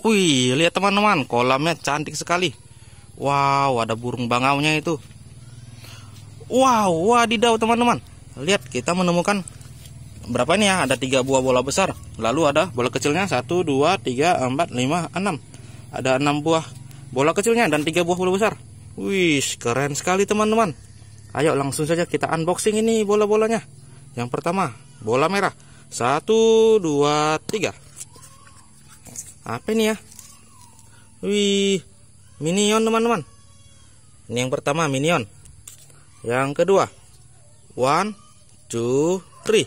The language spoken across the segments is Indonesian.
Wih, lihat teman-teman, kolamnya cantik sekali. Wow, ada burung bangaunya itu. Wow, wadidaw teman-teman. Lihat, kita menemukan berapa ini ya? Ada tiga buah bola besar. Lalu ada bola kecilnya satu, dua, tiga, empat, lima, enam. Ada enam buah bola kecilnya dan tiga buah bola besar. Wih, keren sekali teman-teman. Ayo langsung saja kita unboxing ini bola-bolanya. Yang pertama, bola merah. Satu, dua, tiga apa ini ya wih minion teman-teman ini yang pertama minion yang kedua one two three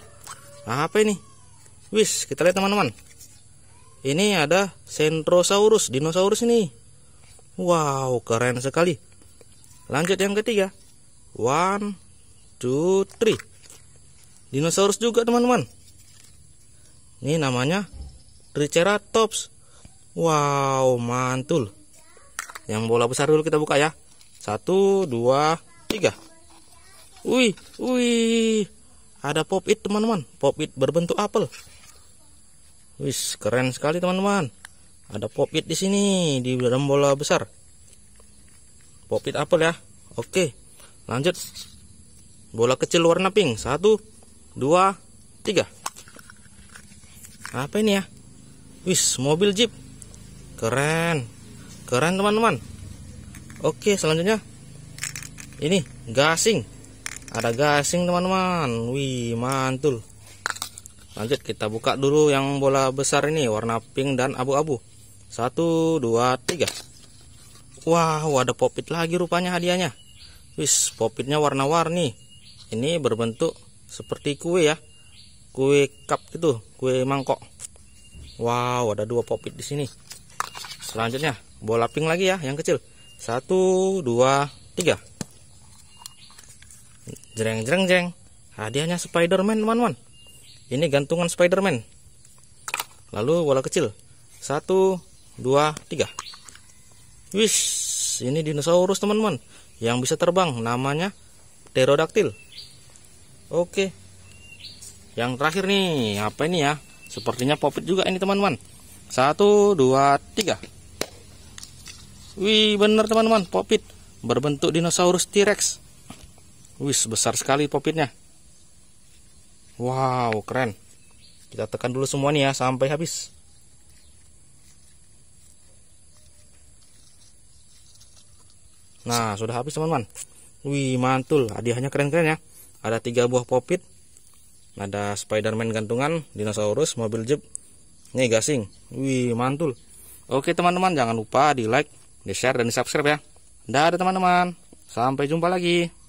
nah, apa ini wis kita lihat teman-teman ini ada Centrosaurus, dinosaurus ini. Wow, keren sekali. Lanjut yang ketiga. One, two, three. Dinosaurus juga teman-teman. Ini namanya Triceratops. Wow, mantul. Yang bola besar dulu kita buka ya. Satu, dua, tiga. Wih, wih. Ada pop it teman-teman. Pop it berbentuk apel. Wis, keren sekali teman-teman. Ada pop it di sini di dalam bola besar. Pop it apel ya. Oke, lanjut. Bola kecil warna pink. Satu, dua, tiga. Apa ini ya? Wis, mobil jeep keren keren teman-teman oke selanjutnya ini gasing ada gasing teman-teman wih mantul lanjut kita buka dulu yang bola besar ini warna pink dan abu-abu satu dua tiga wow ada popit lagi rupanya hadiahnya wis popitnya warna-warni ini berbentuk seperti kue ya kue cup gitu kue mangkok wow ada dua popit di sini selanjutnya bola pink lagi ya yang kecil satu dua tiga jreng jreng jreng hadiahnya Spiderman teman-teman ini gantungan Spiderman lalu bola kecil satu dua tiga wish ini dinosaurus teman-teman yang bisa terbang namanya pterodactyl oke yang terakhir nih apa ini ya sepertinya popit juga ini teman-teman satu dua tiga Wih, bener teman-teman, popit berbentuk dinosaurus T-Rex. Wih, besar sekali popitnya. Wow, keren. Kita tekan dulu semuanya ya sampai habis. Nah, sudah habis teman-teman. Wih, mantul. Hadiahnya keren-keren ya. Ada tiga buah popit. Ada Spiderman gantungan, dinosaurus, mobil jeep. Nih gasing. Wih, mantul. Oke teman-teman, jangan lupa di like, di share dan di subscribe ya. Dadah teman-teman. Sampai jumpa lagi.